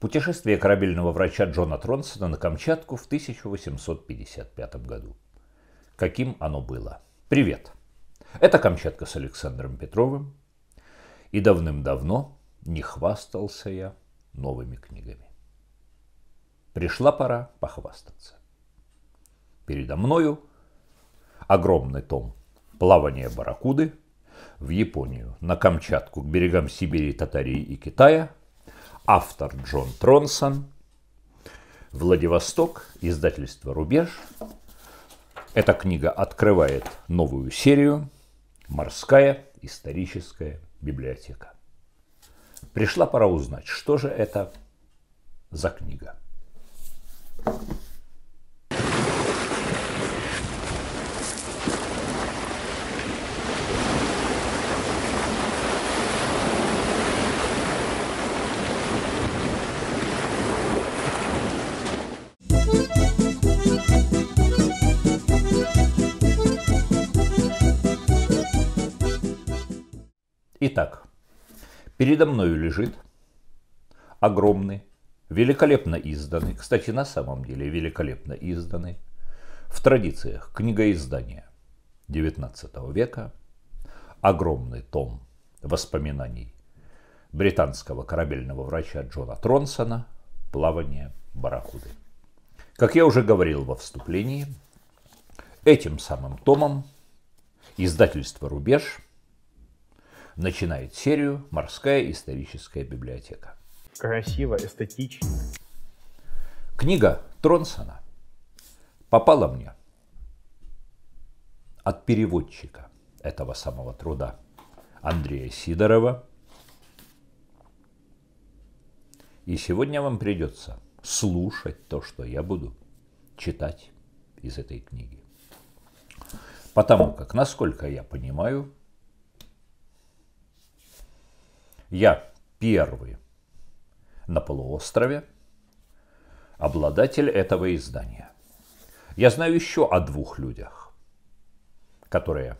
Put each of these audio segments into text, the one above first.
Путешествие корабельного врача Джона Тронсона на Камчатку в 1855 году каким оно было. Привет! Это Камчатка с Александром Петровым. И давным-давно не хвастался я новыми книгами. Пришла пора похвастаться. Передо мною огромный том «Плавание барракуды» в Японию, на Камчатку, к берегам Сибири, Татарии и Китая. Автор Джон Тронсон. Владивосток, издательство «Рубеж», эта книга открывает новую серию «Морская историческая библиотека». Пришла пора узнать, что же это за книга. Итак, передо мною лежит огромный, великолепно изданный, кстати, на самом деле великолепно изданный, в традициях книгоиздания XIX века, огромный том воспоминаний британского корабельного врача Джона Тронсона «Плавание барахуды». Как я уже говорил во вступлении, этим самым томом издательство «Рубеж» начинает серию «Морская историческая библиотека». Красиво, эстетично. Книга Тронсона попала мне от переводчика этого самого труда Андрея Сидорова. И сегодня вам придется слушать то, что я буду читать из этой книги. Потому как, насколько я понимаю, Я первый на полуострове обладатель этого издания. Я знаю еще о двух людях, которые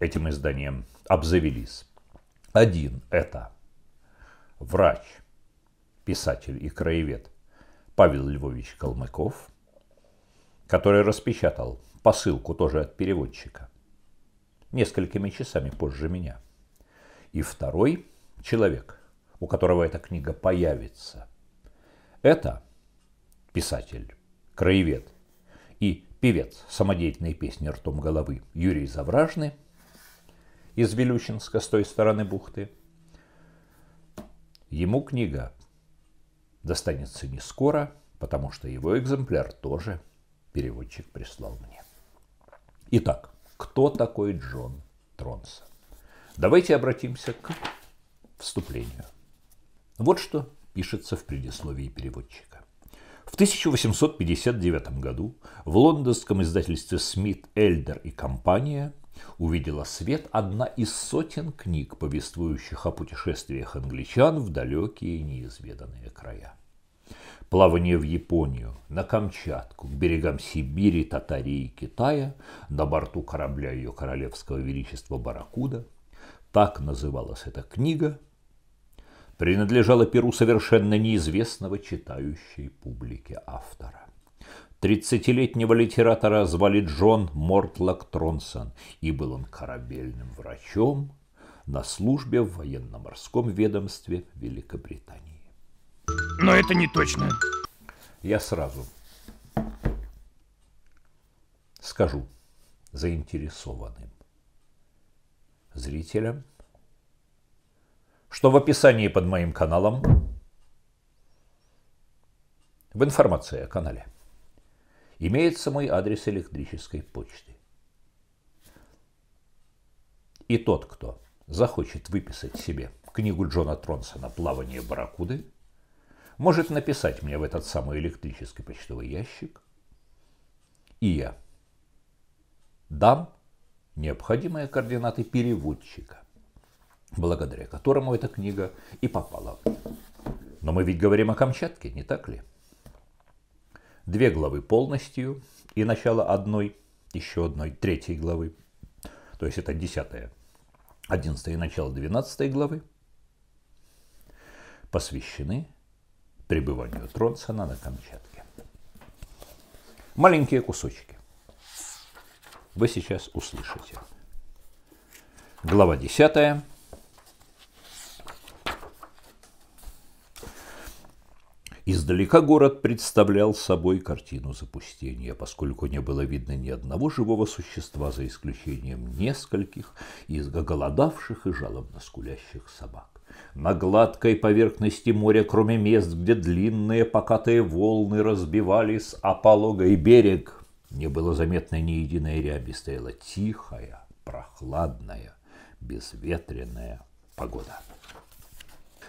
этим изданием обзавелись. Один – это врач, писатель и краевед Павел Львович Калмыков, который распечатал посылку тоже от переводчика несколькими часами позже меня. И второй – человек, у которого эта книга появится. Это писатель, краевед и певец самодеятельной песни «Ртом головы» Юрий Завражный из Вилючинска с той стороны бухты. Ему книга достанется не скоро, потому что его экземпляр тоже переводчик прислал мне. Итак, кто такой Джон Тронсон? Давайте обратимся к Вступлению. Вот что пишется в предисловии переводчика. В 1859 году в лондонском издательстве «Смит, Эльдер и компания» увидела свет одна из сотен книг, повествующих о путешествиях англичан в далекие неизведанные края. Плавание в Японию, на Камчатку, к берегам Сибири, Татарии и Китая, на борту корабля ее королевского величества Баракуда – так называлась эта книга, принадлежало перу совершенно неизвестного читающей публике автора. Тридцатилетнего литератора звали Джон Мортлок Тронсон, и был он корабельным врачом на службе в военно-морском ведомстве Великобритании. Но это не точно. Я сразу скажу заинтересованным зрителям – что в описании под моим каналом, в информации о канале, имеется мой адрес электрической почты. И тот, кто захочет выписать себе книгу Джона Тронсона «Плавание барракуды», может написать мне в этот самый электрический почтовый ящик, и я дам необходимые координаты переводчика благодаря которому эта книга и попала. Но мы ведь говорим о Камчатке, не так ли? Две главы полностью и начало одной, еще одной, третьей главы. То есть это десятая, одиннадцатая и начало двенадцатой главы посвящены пребыванию Тронсона на Камчатке. Маленькие кусочки. Вы сейчас услышите. Глава десятая Издалека город представлял собой картину запустения, поскольку не было видно ни одного живого существа, за исключением нескольких изголодавших и жалобно скулящих собак. На гладкой поверхности моря, кроме мест, где длинные покатые волны разбивались о пологой берег, не было заметно ни единой ряби, стояла тихая, прохладная, безветренная погода.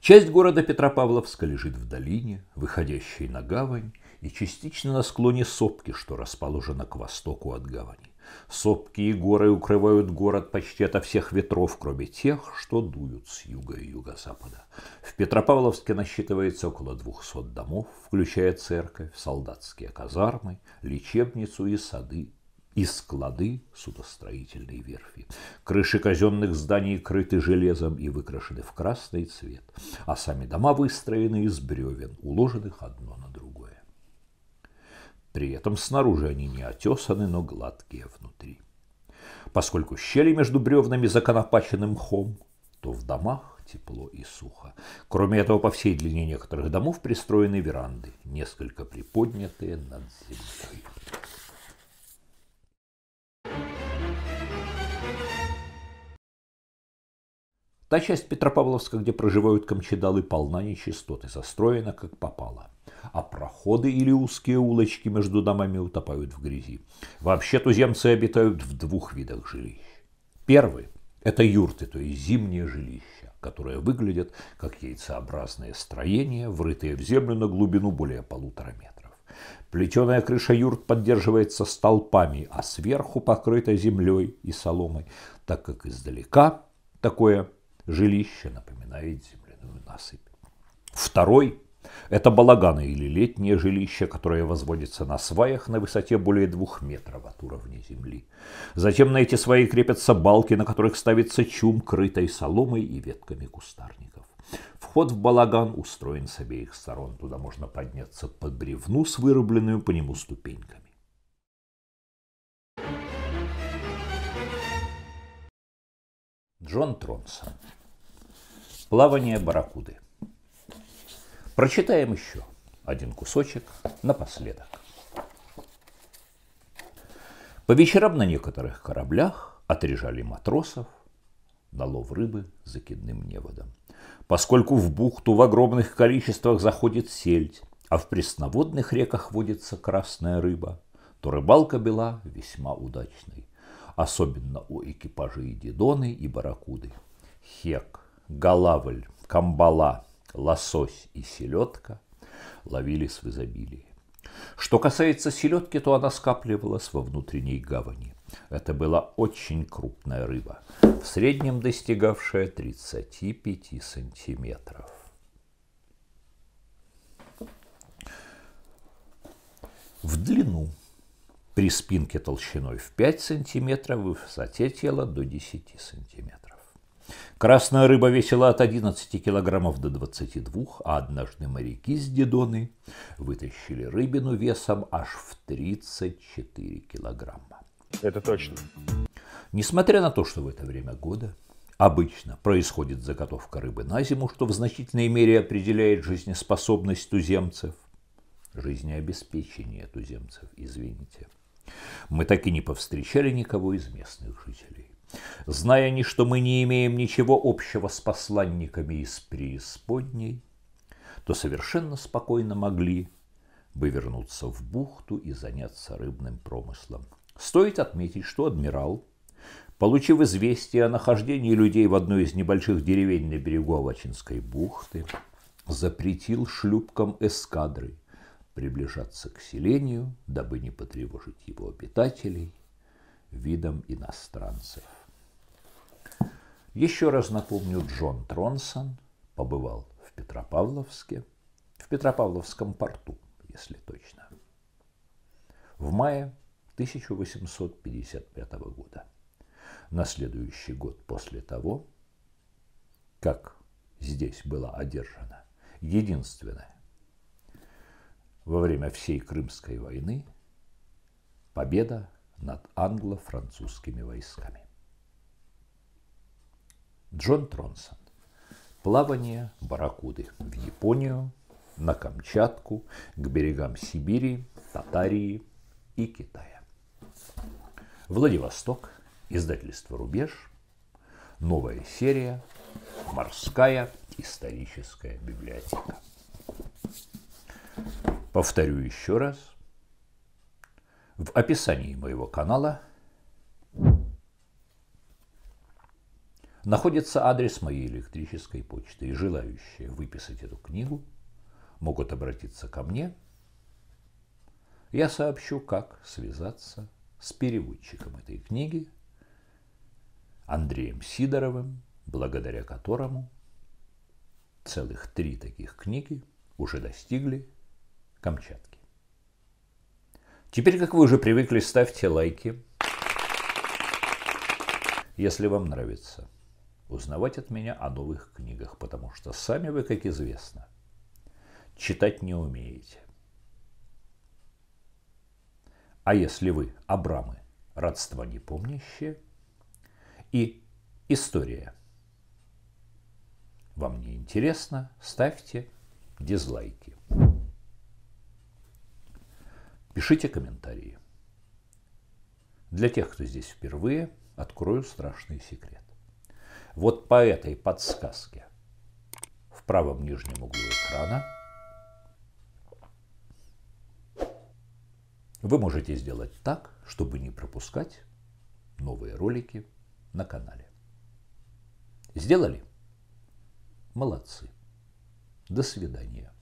Часть города Петропавловска лежит в долине, выходящей на гавань, и частично на склоне сопки, что расположена к востоку от гавани. Сопки и горы укрывают город почти ото всех ветров, кроме тех, что дуют с юга и юго-запада. В Петропавловске насчитывается около 200 домов, включая церковь, солдатские казармы, лечебницу и сады и склады судостроительной верфи. Крыши казенных зданий крыты железом и выкрашены в красный цвет, а сами дома выстроены из бревен, уложенных одно на другое. При этом снаружи они не отесаны, но гладкие внутри. Поскольку щели между бревнами законопачены мхом, то в домах тепло и сухо. Кроме этого, по всей длине некоторых домов пристроены веранды, несколько приподнятые над землей. Та часть Петропавловска, где проживают камчедалы, полна нечистоты, застроена как попало. А проходы или узкие улочки между домами утопают в грязи. Вообще туземцы обитают в двух видах жилищ. Первый – это юрты, то есть зимние жилища, которые выглядят как яйцеобразные строения, врытые в землю на глубину более полутора метров. Плетеная крыша юрт поддерживается столпами, а сверху покрыта землей и соломой, так как издалека такое жилище, напоминает земляную насыпь. Второй – это балаганы или летнее жилище, которое возводится на сваях на высоте более двух метров от уровня земли. Затем на эти сваи крепятся балки, на которых ставится чум, крытой соломой и ветками кустарников. Вход в балаган устроен с обеих сторон. Туда можно подняться под бревну с вырубленными по нему ступеньками. Джон Тронсон Плавание барракуды. Прочитаем еще один кусочек напоследок. По вечерам на некоторых кораблях отрежали матросов на лов рыбы закидным неводом. Поскольку в бухту в огромных количествах заходит сельдь, а в пресноводных реках водится красная рыба, то рыбалка была весьма удачной, особенно у экипажей Дидоны и Баракуды. Хек – Галавль, камбала, лосось и селедка ловились в изобилии. Что касается селедки, то она скапливалась во внутренней гавани. Это была очень крупная рыба, в среднем достигавшая 35 сантиметров. В длину при спинке толщиной в 5 сантиметров и в высоте тела до 10 сантиметров. Красная рыба весила от 11 килограммов до 22, а однажды моряки с Дедоны вытащили рыбину весом аж в 34 килограмма. Это точно. Несмотря на то, что в это время года обычно происходит заготовка рыбы на зиму, что в значительной мере определяет жизнеспособность туземцев, жизнеобеспечение туземцев, извините, мы так и не повстречали никого из местных жителей. Зная они, что мы не имеем ничего общего с посланниками из преисподней, то совершенно спокойно могли бы вернуться в бухту и заняться рыбным промыслом. Стоит отметить, что адмирал, получив известие о нахождении людей в одной из небольших деревень на берегу Авачинской бухты, запретил шлюпкам эскадры приближаться к селению, дабы не потревожить его обитателей видом иностранцев. Еще раз напомню, Джон Тронсон побывал в Петропавловске, в Петропавловском порту, если точно, в мае 1855 года, на следующий год после того, как здесь была одержана единственная во время всей Крымской войны победа над англо-французскими войсками. Джон Тронсон. Плавание барракуды в Японию, на Камчатку, к берегам Сибири, Татарии и Китая. Владивосток, издательство «Рубеж», новая серия «Морская историческая библиотека». Повторю еще раз. В описании моего канала – находится адрес моей электрической почты, и желающие выписать эту книгу могут обратиться ко мне. Я сообщу, как связаться с переводчиком этой книги Андреем Сидоровым, благодаря которому целых три таких книги уже достигли Камчатки. Теперь, как вы уже привыкли, ставьте лайки, если вам нравится – узнавать от меня о новых книгах, потому что сами вы, как известно, читать не умеете. А если вы, Абрамы, родства не помнящие, и история вам не интересна, ставьте дизлайки. Пишите комментарии. Для тех, кто здесь впервые, открою страшный секрет вот по этой подсказке в правом нижнем углу экрана вы можете сделать так, чтобы не пропускать новые ролики на канале. Сделали? Молодцы. До свидания.